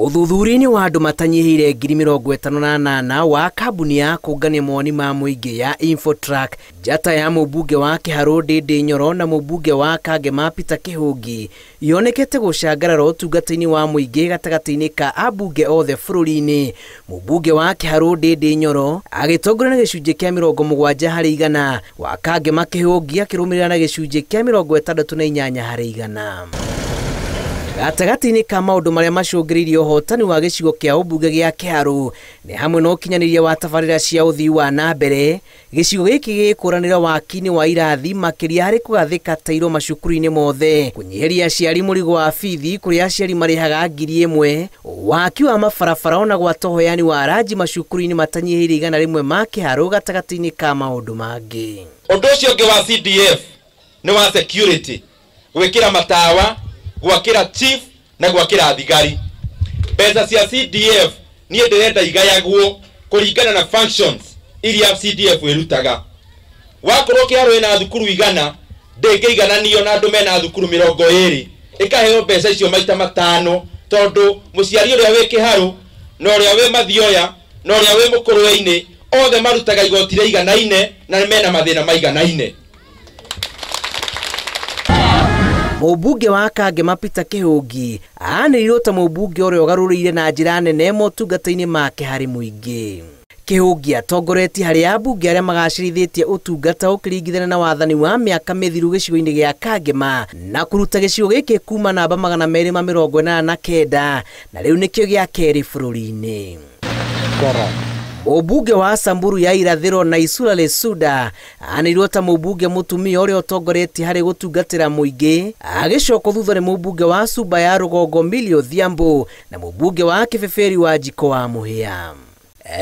ũthuthuria-inĩ wa andũ matanyihĩire ngiri mĩrongo ĩtano na nana wa kambuni ya kũngania mawoni ma mũingĩ ya Infotrack njata ya mũmbunge wa Kiharũ Ndĩndĩ Nyoro na mũmbunge wa ma pita Kĩhũngi yonekete gũcangarara ũtungata-inĩ wa mũingĩ gatagatĩ-inĩ ka ambunge othe bũrũri-inĩ mũmbunge wa Kiharũ Ndĩndĩ Nyoro agĩtongoria na gĩcunjĩ kĩa mĩrongo mũgwanja harĩ igana wa Kangema Kĩhũngi akĩrũmĩrĩra na gĩcunjĩ kĩa mĩrongo ĩtandatũ na inyanya harĩ igana gatagatĩ-inĩ ka maũndũ marĩa macũngĩrĩirie ũhotani wa gĩcigo kĩa ũmbunge gĩa kĩharũ nĩ hamwe na ũkinyanĩria wa tabarĩra cia ũthii wa na mbere gĩcigo gĩkĩ gĩgĩkũranĩra wakinĩ wa irathi makĩria harĩ kũgathĩka tairo macukuru-inĩ mothe kũnyiheria aciari mũrigo wa bithi kũrĩa aciari marĩhaga ngiri ĩmwe waki wa mabarabara ona gwata ũheani wa ranji macukuru-inĩ matanyihĩire igana rĩmwe ma kĩharũ gatagatĩ-inĩ ka maũndũ mangĩ ũndũ ũcio ũngĩ wa cdf nĩ wa security gwĩkĩra matawa gwakira chief na gwakira athigari mbeca cia CDF niä ndärenda igayagwo kå na functions iria CDF ĩrutaga wakorwo kĩaro ina thukuru igana ndĩngĩigananio na andũ mena thukuru mĩrongo ĩrĩ ĩkaheo mbeca icio maita matano tondũ mũciari ũrĩa wĩ kĩharũ na ũrĩa wĩ mathioya na ũrĩa wĩ mũkũrũwe-inĩ othe marutaga igotire iganaine na mena mathĩna maiganaine mubunge wa kange mapita kihungi aanĩrirwo ta mũbunge ũrĩa ũgarũrĩire na njĩra nene motungata-inĩ make harĩ mũingĩ kihungi atongoretie harĩ ambunge arĩa magacĩrithĩtie ũtungata ũkĩringithania na wathani wa mĩaka mĩthiru gĩcigo-inĩ gĩa kangema na kũruta gĩcigo gĩkĩ kuma namba magana merĩ ma mĩrongo ĩnana na kenda na rĩu nĩkĩo gĩa kerĩ bũrũri-inĩ ũmbunge wa Samburu ya irathiro na Isura Lesuda anirwo ta mũmbunge mũtumia ũrĩa ũtongoretie harĩ gũtungatĩra mũingĩ agicokwo thutha nĩ mũmbunge wa Suba ya rũgongo milio Odhiambo na mũmbunge wa Kĩbĩbĩri wa njiko wa Mũhĩa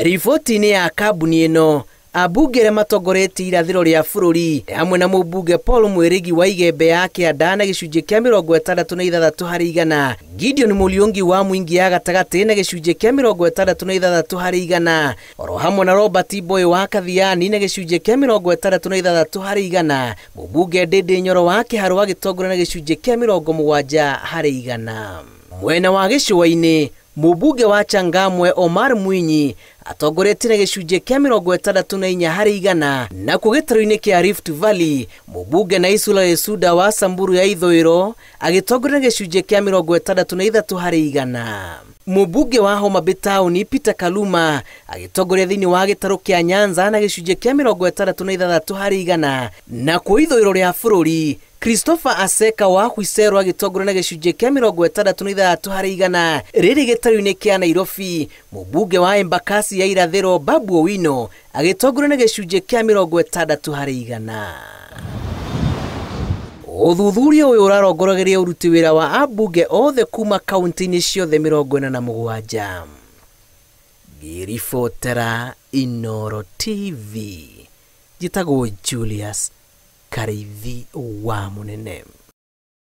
riboti-inĩ ya kambuni ĩno ambunge arĩa matongoretie irathĩro rĩa bũrũri hamwe na mũmbunge Paul mwĩrĩgi wa igembe ya kĩanda na gĩcunjĩ kĩa mĩrongo ĩtandatũ na ithathatũ harĩ igana Gideon Mũriũngi wa mũingĩ ya gatagatĩ na gĩcunjĩ kĩa mĩrongo ĩtandatũ na ithathatũ harĩ igana oro hamwe na Robert Boy wa Kathiani na gĩcunjĩ kĩa mĩrongo ĩtandatũ na ithathatũ harĩ igana mũmbunge Ndĩndĩ Nyoro wa Kĩharũ agĩtongoria na gĩcunjĩ kĩa mĩrongo mũgwanja harĩ igana mwena wa gĩcũa-inĩ mubuge wa changamwe omar mwinyi atongoretie na gicunji kia mirongo itandatu na inya hari igana na gitaro-ini kia rift valley mubuge na isula yesuda wa samburu ya ithoiro agitongoria na gicunji kia mirongo itandatu na ithatu hari igana mubuge wa homa bay peter kaluma agitongoria thiini wa gitaro kia nyanza na gicunji kia mirongo itandatu na ithathatũ hari igana na nakuo ithoiro ria bururi christopher aseka wa hwiserwa na gicunjĩ kĩa mĩrongo ĩtandatũ na harĩ igana riri gĩtarũ-inĩ kĩa nairobi mũmbunge wa embakasi ya irathĩro babu owino agĩtongorwo na gĩcunjĩ kĩa mĩrongo ĩtandatũ harĩ igana ũthuthuria ũyũ ũrarongoragĩria ũruti wĩra wa ambunge othe kuma kaunti-inĩ ciothe mĩrongo ĩna na mũgwanja ngĩribotera inoro tv njĩtagwo julius Cara, e vi o ar,